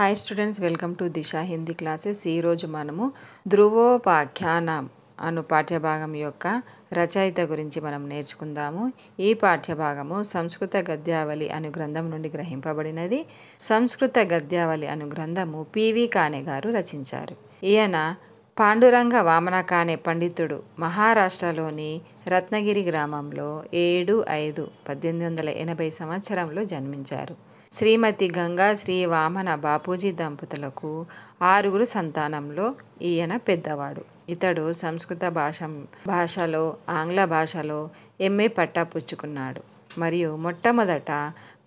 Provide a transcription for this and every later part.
hi students welcome to Disha Hindi classes ఈరోజు మనము ధ్రువోపాఖ్యానం అను పాఠ్యభాగం యొక్క రచయిత గురించి మనం నేర్చుకుందాము ఈ పాఠ్యభాగము సంస్కృత గద్యావళి అను గ్రంథం నుండి గ్రహింపబడినది సంస్కృత గద్యావళి అను గ్రంథము పివి కానే గారు రచించారు ఈయన పాండురంగ వామన కానే పండితుడు మహారాష్ట్రలోని రత్నగిరి గ్రామంలో ఏడు ఐదు పద్దెనిమిది వందల ఎనభై సంవత్సరంలో జన్మించారు శ్రీమతి గంగా శ్రీ వామన బాపూజీ దంపతులకు ఆరుగురు సంతానంలో ఈయన పెద్దవాడు ఇతడు సంస్కృత భాష భాషలో ఆంగ్ల భాషలో ఎంఏ పట్టా పుచ్చుకున్నాడు మరియు మొట్టమొదట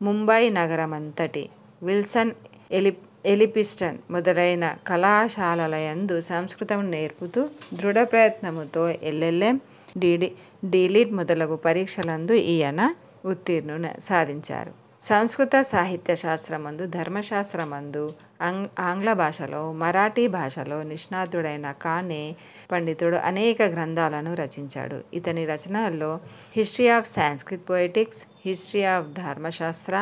ముంబై నగరమంతటి విల్సన్ ఎలి ఎలిపిస్టన్ మొదలైన కళాశాలలయందు సంస్కృతం నేర్పుతూ దృఢ ప్రయత్నముతో ఎల్ఎల్ఎం డిడి డీలిట్ మొదలగు పరీక్షలందు ఈయన ఉత్తీర్ణ సాధించారు సంస్కృత సాహిత్య శాస్త్రమందు ధర్మశాస్త్రమందు ఆంగ్ల భాషలో మరాఠీ భాషలో నిష్ణాతుడైన కానే పండితుడు అనేక గ్రంథాలను రచించాడు ఇతని రచనల్లో history of Sanskrit poetics history of Dharmashastra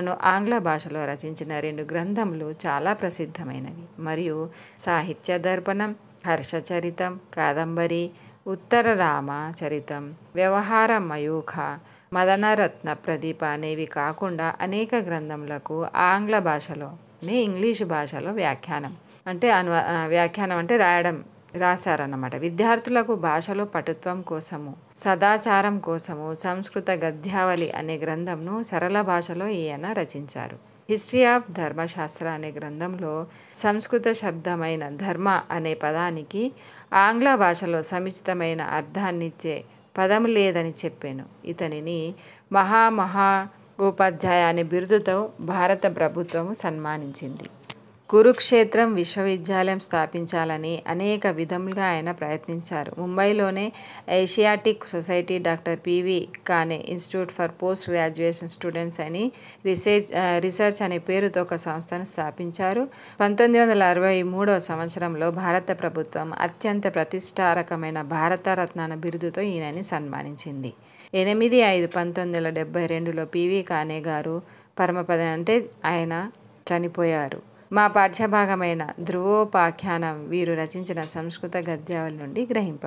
అను ఆంగ్ల భాషలో రచించిన రెండు గ్రంథములు చాలా ప్రసిద్ధమైనవి మరియు సాహిత్య దర్పణం హర్షచరితం కాదంబరి ఉత్తర రామ చరితం వ్యవహార మయూఖ మదనరత్న ప్రదీప అనేవి కాకుండా అనేక గ్రంథములకు ఆంగ్ల భాషలోని ఇంగ్లీషు భాషలో వ్యాఖ్యానం అంటే అను వ్యాఖ్యానం అంటే రాయడం రాశారన్నమాట విద్యార్థులకు భాషలో పటుత్వం కోసము సదాచారం కోసము సంస్కృత గద్యావళి అనే గ్రంథంను సరళ భాషలో ఈయన రచించారు హిస్టరీ ఆఫ్ ధర్మశాస్త్ర అనే గ్రంథంలో సంస్కృత శబ్దమైన ధర్మ అనే పదానికి ఆంగ్ల భాషలో సముచితమైన అర్థాన్నిచ్చే పదం లేదని చెప్పాను ఇతనిని మహామహా ఉపాధ్యాయ అనే బిరుదుతో భారత ప్రభుత్వం సన్మానించింది కురుక్షేత్రం విశ్వవిద్యాలయం స్థాపించాలని అనేక విధములుగా ఆయన ప్రయత్నించారు ముంబైలోనే Asiatic society doctor PV Kane institute for post graduation students అని రీసెర్చ్ రీసెర్చ్ అనే పేరుతో ఒక సంస్థను స్థాపించారు పంతొమ్మిది వందల అరవై మూడవ సంవత్సరంలో భారత ప్రభుత్వం అత్యంత ప్రతిష్టారకమైన భారతరత్నాన బిరుదుతో ఈయనని సన్మానించింది ఎనిమిది ఐదు పంతొమ్మిది వందల డెబ్బై రెండులో పివి కానే గారు పరమపద అంటే ఆయన చనిపోయారు మా పాఠ్యభాగమైన ధ్రువోపాఖ్యానం వీరు రచించిన సంస్కృత గద్యావళి నుండి గ్రహింప